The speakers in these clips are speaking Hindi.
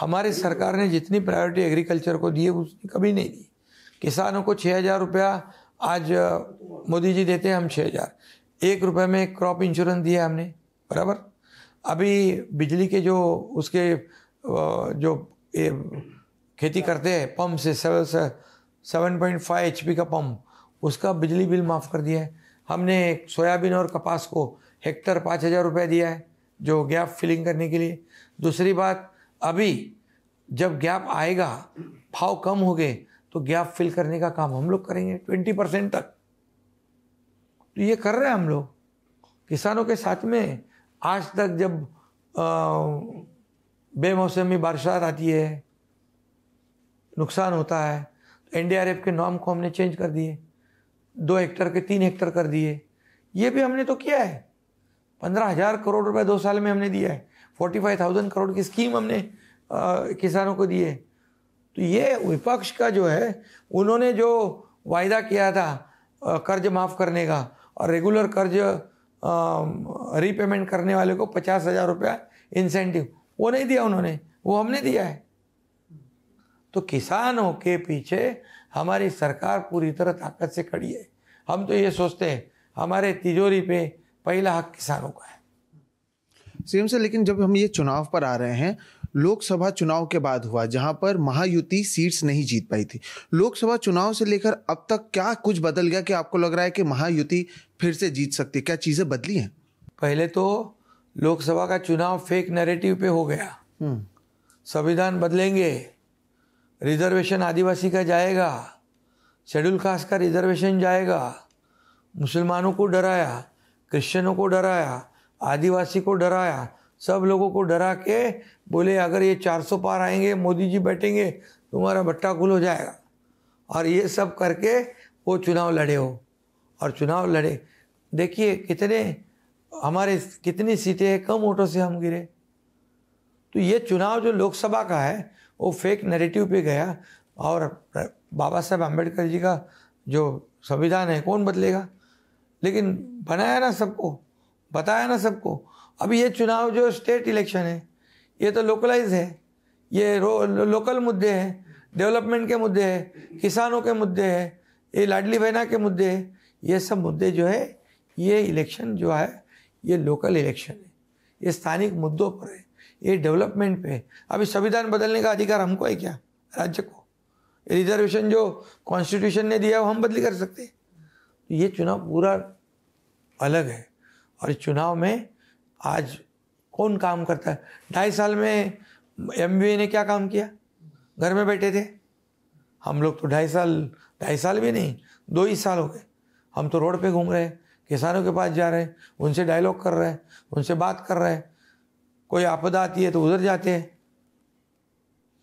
हमारे सरकार ने जितनी प्रायोरिटी एग्रीकल्चर को दी है उसने कभी नहीं दी किसानों को छः हज़ार रुपया आज मोदी जी देते हैं हम छः हज़ार एक रुपये में क्रॉप इंश्योरेंस दिया हमने बराबर अभी बिजली के जो उसके जो खेती करते हैं पंप से सेवन पॉइंट फाइव एच का पंप उसका बिजली बिल माफ़ कर दिया है हमने सोयाबीन और कपास को हेक्टर पाँच हज़ार रुपये दिया है जो गैप फिलिंग करने के लिए दूसरी बात अभी जब गैप आएगा भाव कम हो गए तो गैप फिल करने का काम हम लोग करेंगे ट्वेंटी परसेंट तक तो ये कर रहे हैं हम लोग किसानों के साथ में आज तक जब बेमौसमी बारिशात आती है नुकसान होता है तो एनडीआरएफ के नॉर्म को हमने चेंज कर दिए दो हेक्टर के तीन हेक्टर कर दिए ये भी हमने तो किया है पंद्रह हज़ार करोड़ रुपए दो साल में हमने दिया है फोर्टी फाइव थाउजेंड करोड़ की स्कीम हमने किसानों को दिए तो ये विपक्ष का जो है उन्होंने जो वायदा किया था कर्ज माफ़ करने का और रेगुलर कर्ज रीपेमेंट करने वाले को पचास हज़ार रुपया इंसेंटिव वो नहीं दिया उन्होंने वो हमने दिया है तो किसानों के पीछे हमारी सरकार पूरी तरह ताकत से खड़ी है हम तो ये सोचते हैं हमारे तिजोरी पे पहला हक किसानों का है सीएम से लेकिन जब हम ये चुनाव पर आ रहे हैं लोकसभा चुनाव के बाद हुआ जहां पर महायुति सीट्स नहीं जीत पाई थी लोकसभा चुनाव से लेकर अब तक क्या कुछ बदल गया कि आपको लग रहा है कि महायुति फिर से जीत सकती क्या चीज़ें बदली हैं पहले तो लोकसभा का चुनाव फेक नैरेटिव पे हो गया हम्म। संविधान बदलेंगे रिजर्वेशन आदिवासी का जाएगा शेड्यूल कास्ट का रिजर्वेशन जाएगा मुसलमानों को डराया क्रिश्चियनों को डराया आदिवासी को डराया सब लोगों को डरा के बोले अगर ये 400 पार आएंगे मोदी जी बैठेंगे तुम्हारा भट्टा गुल हो जाएगा और ये सब करके वो चुनाव लड़े हो और चुनाव लड़े देखिए कितने हमारे कितनी सीटें हैं कम वोटों से हम गिरे तो ये चुनाव जो लोकसभा का है वो फेक नेरेटिव पे गया और बाबा साहेब अम्बेडकर जी का जो संविधान है कौन बदलेगा लेकिन बनाया ना सबको बताया ना सबको अभी ये चुनाव जो स्टेट इलेक्शन है ये तो लोकलाइज है ये लो, लोकल मुद्दे हैं डेवलपमेंट के मुद्दे हैं किसानों के मुद्दे हैं ये लाडली बहना के मुद्दे हैं ये सब मुद्दे जो है ये इलेक्शन जो है ये लोकल इलेक्शन है ये स्थानिक मुद्दों पर है ये डेवलपमेंट पे है अभी संविधान बदलने का अधिकार हमको है क्या राज्य को रिजर्वेशन जो कॉन्स्टिट्यूशन ने दिया वो हम बदली कर सकते हैं तो ये चुनाव पूरा अलग है और चुनाव में आज कौन काम करता है ढाई साल में एम ने क्या काम किया घर में बैठे थे हम लोग तो ढाई साल ढाई साल भी नहीं दो ही साल हो गए हम तो रोड पे घूम रहे हैं किसानों के पास जा रहे हैं उनसे डायलॉग कर रहे हैं उनसे बात कर रहे हैं कोई आपदा आती है तो उधर जाते हैं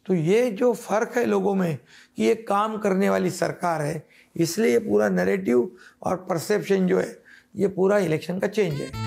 तो ये जो फर्क है लोगों में कि ये काम करने वाली सरकार है इसलिए ये पूरा नैरेटिव और परसेप्शन जो है ये पूरा इलेक्शन का चेंज है